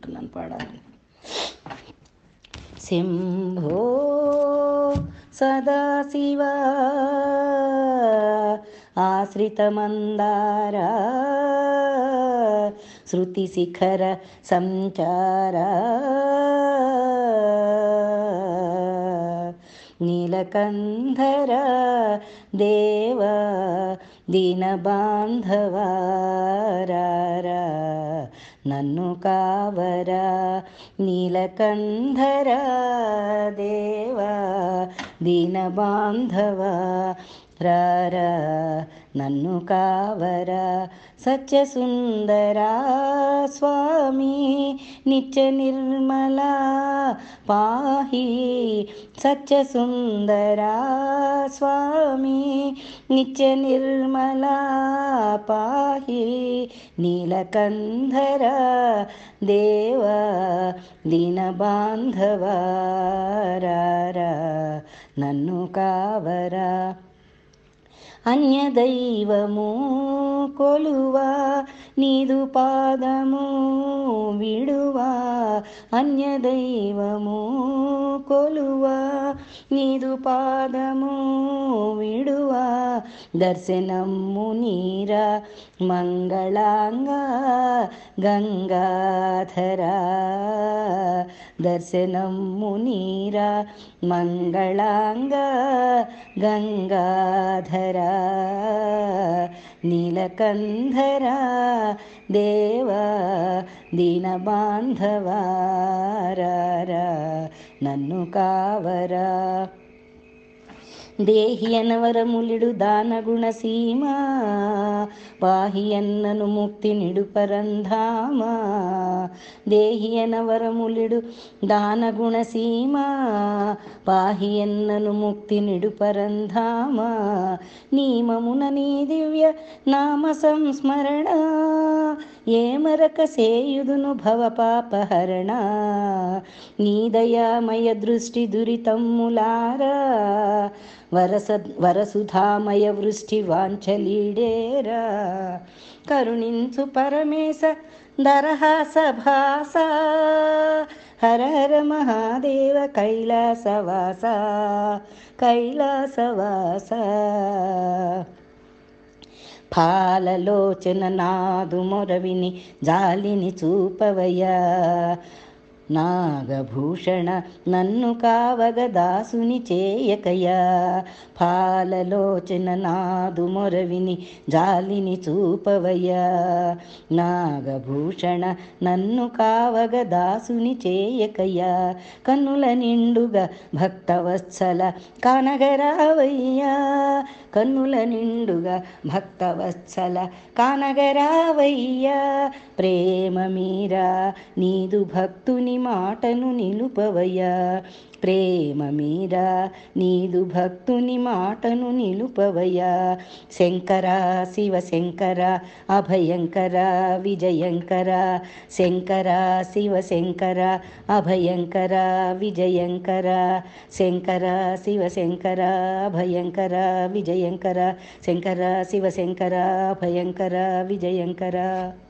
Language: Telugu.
ಉಂಟು ನನ್ನ ಸಿಂಭೋ ಸದಾ ಸದಾಶಿವ ಆಶ್ರಿತ ಮಂದಾರ ಶ್ರುತಿ ಶಿಖರ ಸಂಚಾರ ನೀಲಕಂಧರ ದೇವ ದೀನಬಾಂಧವಾರ ननु काव नीलकन्धरा देव रारा ननु कावरा सत्यसुन्दरा स्वामी नित्यनिर्मला पाहि सत्यसुन्दरा स्वामी नित्यनिर्मला पाहि नीलकन्धर देव दीनबान्धव नन्नु कावरा అన్యదైవము కొలువా నీదు పాదము విడువా అన్యదైవము కొలువా నీదు పాదము విడువా దర్శనము నీరా మంగళాంగ గంగాధరా दर्शनं मुनीरा मङ्गलाङ्ग गङ्गाधरा नीलकन्धरा देव दीनबान्धवारा नन्नुकावरा कावरा దేహియనవరములిడు దానగుణ సీమ అన్నను ముక్తి నిడు పరంధామ దేహియనవరములిడు దానగుణ సీమ అన్నను ముక్తి నిడు పరంధామ నీమమున నీ దివ్య నామ సంస్మరణ ఏమరక సేయుదును భవ పాపహరణ నీ దయామయ దృష్టి దురితమ్ములారా వరస వరసుధామయ వృష్టి వాంఛలీడేరా కరుణించు పరమేశ దరహాసభాస హర హర మహాదేవ కైలాసవాస కైలాసవాస పాలలోచన నాదు మొరవిని జాలిని చూపవయ్యా నాగభూషణ నన్ను కావగ దాసుని చేయకయా పాలలోచన నాదు మొరవిని జాలిని చూపవయ్యా నాగభూషణ నన్ను కావగ దాసుని చేయకయ్యా కన్నుల నిండుగా భక్తవత్సల కానగరావయ్యా కన్నుల నిండుగా భక్తవత్సల కానగరావయ్యా ప్రేమ మీరా నీదు భక్తుని మాటను నిలుపవయ్యా ప్రేమ మీద నీదు భక్తుని మాటను నిలుపవయ్యా శంకర శివ శంకర అభయంకర విజయంకర శంకర శివ శంకర అభయంకర విజయంకర శంకర శివ శంకర అభయంకర విజయంకర శంకర శివ శంకర భయంకర విజయంకర